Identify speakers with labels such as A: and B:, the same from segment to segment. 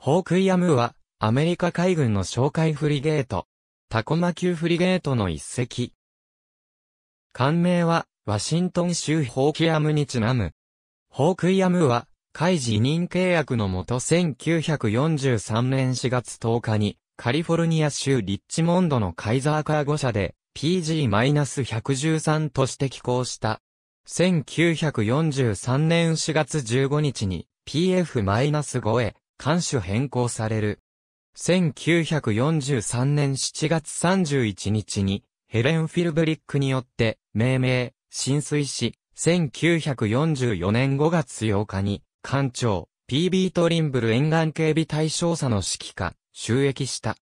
A: ホークイアムは、アメリカ海軍の哨戒フリゲート。タコマ級フリゲートの一隻。艦名は、ワシントン州ホークイアムにちなむ。ホークイアムは、海事委任契約のもと1943年4月10日に、カリフォルニア州リッチモンドのカイザーカー5社で、PG-113 として寄港した。1943年4月15日に、PF-5 へ、艦首変更される。1943年7月31日に、ヘレン・フィルブリックによって、命名、浸水し、1944年5月8日に、艦長、PB トリンブル沿岸警備対象者の指揮下、収益した。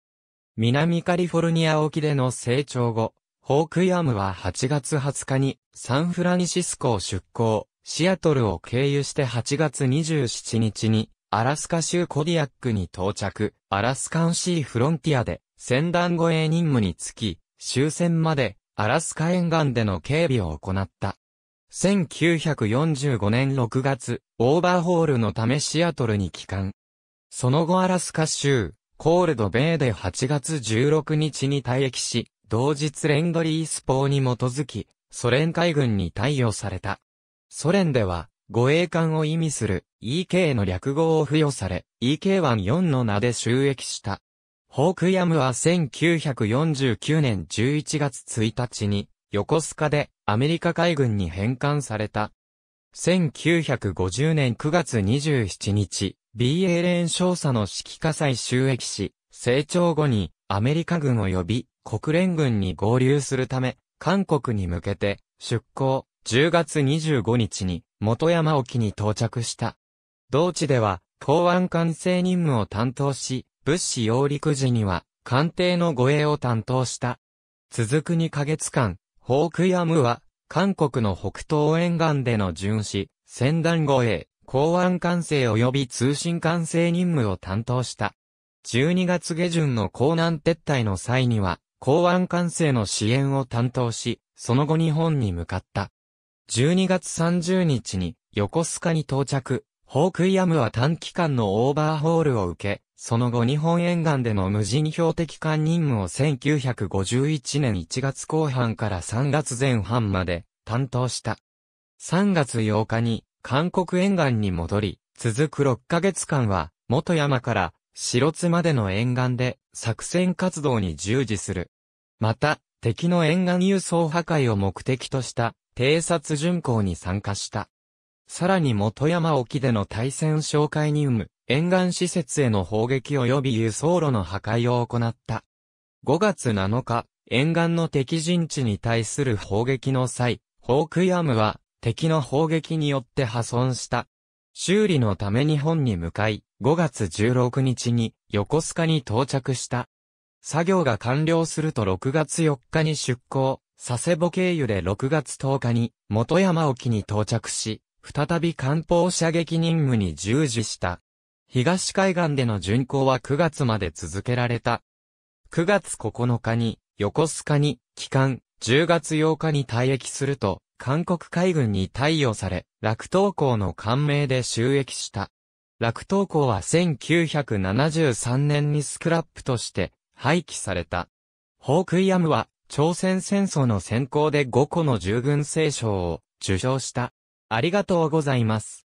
A: 南カリフォルニア沖での成長後、ホークヤムは8月20日にサンフランシスコを出港、シアトルを経由して8月27日にアラスカ州コディアックに到着、アラスカンシーフロンティアで、船団護衛任務につき、終戦まで、アラスカ沿岸での警備を行った。1945年6月、オーバーホールのためシアトルに帰還。その後アラスカ州、コールドベイで8月16日に退役し、同日レンドリース法に基づき、ソ連海軍に貸与された。ソ連では、護衛艦を意味する EK の略語を付与され、EK14 の名で収益した。ホークヤムは1949年11月1日に、横須賀でアメリカ海軍に返還された。1950年9月27日、BA 連勝少佐の指揮火災収益し、成長後にアメリカ軍及び国連軍に合流するため、韓国に向けて出港10月25日に元山沖に到着した。同地では、港湾管制任務を担当し、物資揚陸時には、艦艇の護衛を担当した。続く2ヶ月間、ホークヤムは、韓国の北東沿岸での巡視、船団護衛、港湾管制及び通信管制任務を担当した。12月下旬の港南撤退の際には、港湾管制の支援を担当し、その後日本に向かった。12月30日に横須賀に到着、ホークイアムは短期間のオーバーホールを受け、その後日本沿岸での無人標的艦任務を1951年1月後半から3月前半まで担当した。3月8日に韓国沿岸に戻り、続く6ヶ月間は元山から白津までの沿岸で作戦活動に従事する。また、敵の沿岸輸送破壊を目的とした偵察巡航に参加した。さらに元山沖での対戦紹介に生む、沿岸施設への砲撃及び輸送路の破壊を行った。5月7日、沿岸の敵陣地に対する砲撃の際、ホークヤムは敵の砲撃によって破損した。修理のため日本に向かい、5月16日に横須賀に到着した。作業が完了すると6月4日に出港。佐世保経由で6月10日に、元山沖に到着し、再び艦砲射撃任務に従事した。東海岸での巡航は9月まで続けられた。9月9日に、横須賀に、帰還、10月8日に退役すると、韓国海軍に貸与され、楽東港の艦名で収益した。楽東港は1973年にスクラップとして廃棄された。ホークイアムは朝鮮戦争の先行で5個の従軍聖書を受賞した。ありがとうございます。